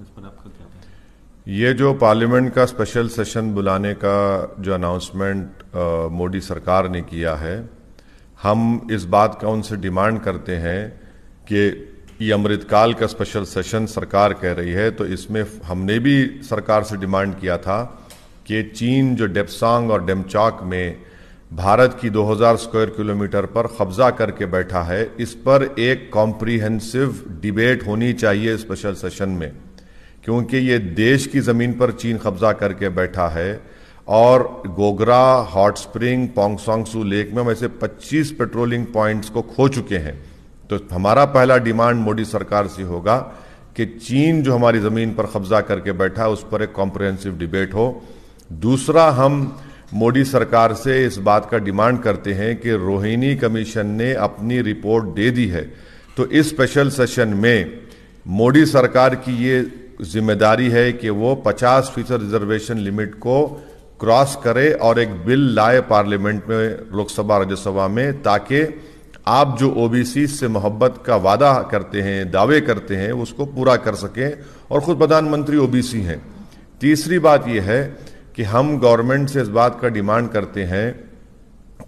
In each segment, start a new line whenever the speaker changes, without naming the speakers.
इस पर आपका क्या ये जो पार्लियामेंट का स्पेशल सेशन बुलाने का जो अनाउंसमेंट मोदी सरकार ने किया है हम इस बात का उनसे डिमांड करते हैं कि ये अमृतकाल का स्पेशल सेशन सरकार कह रही है तो इसमें हमने भी सरकार से डिमांड किया था कि चीन जो डेपसांग और डेमचाक में भारत की 2000 स्क्वायर किलोमीटर पर कब्जा करके बैठा है इस पर एक कॉम्प्रीहेंसिव डिबेट होनी चाहिए स्पेशल सेशन में क्योंकि ये देश की ज़मीन पर चीन कब्ज़ा करके बैठा है और गोगरा हॉट स्प्रिंग पोंगसोंगसू लेक में हम ऐसे 25 पेट्रोलिंग पॉइंट्स को खो चुके हैं तो हमारा पहला डिमांड मोदी सरकार से होगा कि चीन जो हमारी ज़मीन पर कब्ज़ा करके बैठा है उस पर एक कॉम्प्रहेंसिव डिबेट हो दूसरा हम मोदी सरकार से इस बात का डिमांड करते हैं कि रोहिणी कमीशन ने अपनी रिपोर्ट दे दी है तो इस स्पेशल सेशन में मोदी सरकार की ये जिम्मेदारी है कि वो 50 फीसद रिजर्वेशन लिमिट को क्रॉस करे और एक बिल लाए पार्लियामेंट में लोकसभा राज्यसभा में ताकि आप जो ओबीसी से मोहब्बत का वादा करते हैं दावे करते हैं उसको पूरा कर सकें और ख़ुद प्रधानमंत्री ओबीसी हैं तीसरी बात यह है कि हम गवर्नमेंट से इस बात का डिमांड करते हैं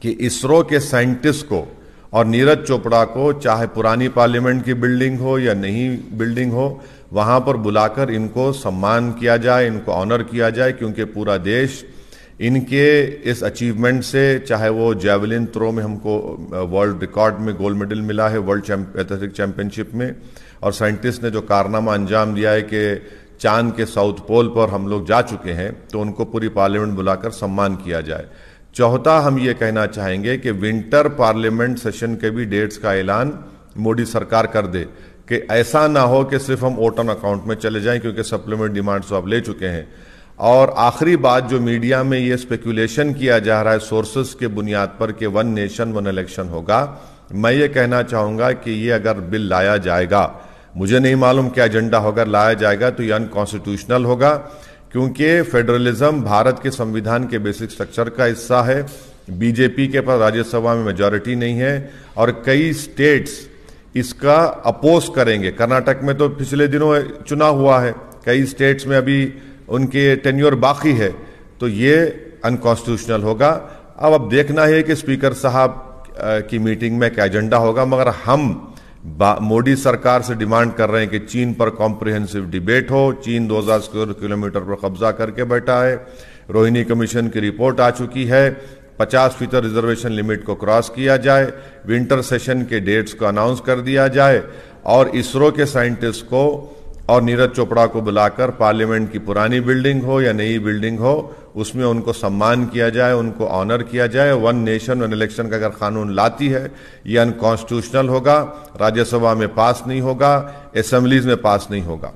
कि इसरो के साइंटिस्ट को और नीरज चोपड़ा को चाहे पुरानी पार्लियामेंट की बिल्डिंग हो या नई बिल्डिंग हो वहाँ पर बुलाकर इनको सम्मान किया जाए इनको ऑनर किया जाए क्योंकि पूरा देश इनके इस अचीवमेंट से चाहे वो जेवलिन थ्रो में हमको वर्ल्ड रिकॉर्ड में गोल्ड मेडल मिला है वर्ल्ड एथलेटिक चैम्पियनशिप में और साइंटिस्ट ने जो कारनामा अंजाम दिया है कि चांद के साउथ पोल पर हम लोग जा चुके हैं तो उनको पूरी पार्लियामेंट बुलाकर सम्मान किया जाए चौथा हम ये कहना चाहेंगे कि विंटर पार्लियामेंट सेशन के भी डेट्स का ऐलान मोदी सरकार कर दे कि ऐसा ना हो कि सिर्फ हम ओटन अकाउंट में चले जाएं क्योंकि सप्लीमेंट डिमांड्स तो आप ले चुके हैं और आखिरी बात जो मीडिया में ये स्पेकुलेशन किया जा रहा है सोर्सेस के बुनियाद पर कि वन नेशन वन इलेक्शन होगा मैं ये कहना चाहूंगा कि ये अगर बिल लाया जाएगा मुझे नहीं मालूम क्या एजेंडा होगा लाया जाएगा तो ये अनकॉन्स्टिट्यूशनल होगा क्योंकि फेडरलिज्म भारत के संविधान के बेसिक स्ट्रक्चर का हिस्सा है बीजेपी के पास राज्यसभा में मेजॉरिटी नहीं है और कई स्टेट्स इसका अपोज करेंगे कर्नाटक में तो पिछले दिनों चुनाव हुआ है कई स्टेट्स में अभी उनके टेन्योर बाकी है तो ये अनकॉन्स्टिट्यूशनल होगा अब अब देखना है कि स्पीकर साहब की मीटिंग में क्या एजेंडा होगा मगर हम मोदी सरकार से डिमांड कर रहे हैं कि चीन पर कॉम्प्रिहेंसिव डिबेट हो चीन दो स्क्वायर किलोमीटर पर कब्जा करके बैठा है रोहिणी कमीशन की रिपोर्ट आ चुकी है 50 फीसद रिजर्वेशन लिमिट को क्रॉस किया जाए विंटर सेशन के डेट्स को अनाउंस कर दिया जाए और इसरो के साइंटिस्ट को और नीरज चोपड़ा को बुलाकर पार्लियामेंट की पुरानी बिल्डिंग हो या नई बिल्डिंग हो उसमें उनको सम्मान किया जाए उनको ऑनर किया जाए वन नेशन वन इलेक्शन का अगर कानून लाती है ये अनकॉन्स्टिट्यूशनल होगा राज्यसभा में पास नहीं होगा असम्बलीज में पास नहीं होगा